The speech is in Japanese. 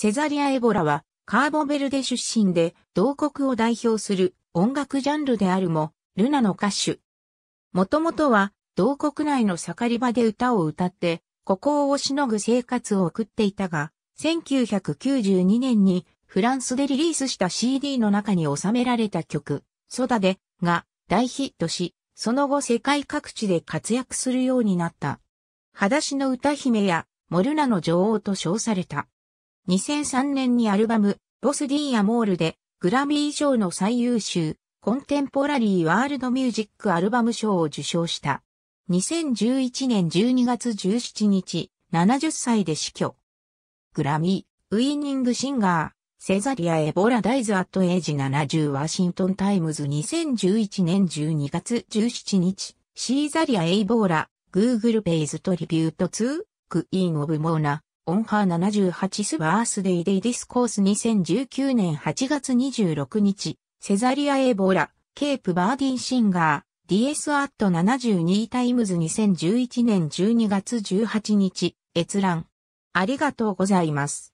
セザリア・エボラは、カーボベルデ出身で、同国を代表する音楽ジャンルであるも、ルナの歌手。もともとは、同国内の盛り場で歌を歌って、孤高をしのぐ生活を送っていたが、1992年にフランスでリリースした CD の中に収められた曲、ソダデが大ヒットし、その後世界各地で活躍するようになった。裸足の歌姫やモルナの女王と称された。2003年にアルバム、ボス・ディー・アモールで、グラミー賞の最優秀、コンテンポラリー・ワールド・ミュージック・アルバム賞を受賞した。2011年12月17日、70歳で死去。グラミー、ウィーニング・シンガー。セザリア・エボラ・ダイズ・アット・エイジ70ワシントン・タイムズ2011年12月17日シーザリア・エイボーラ、グーグル・ペイズ・トリビュート2、クイーン・オブ・モーナ、オンハー78スバースデイデイディスコース2019年8月26日、セザリア・エボラ、ケープ・バーディン・シンガー、DS アット72タイムズ2011年12月18日、閲覧。ありがとうございます。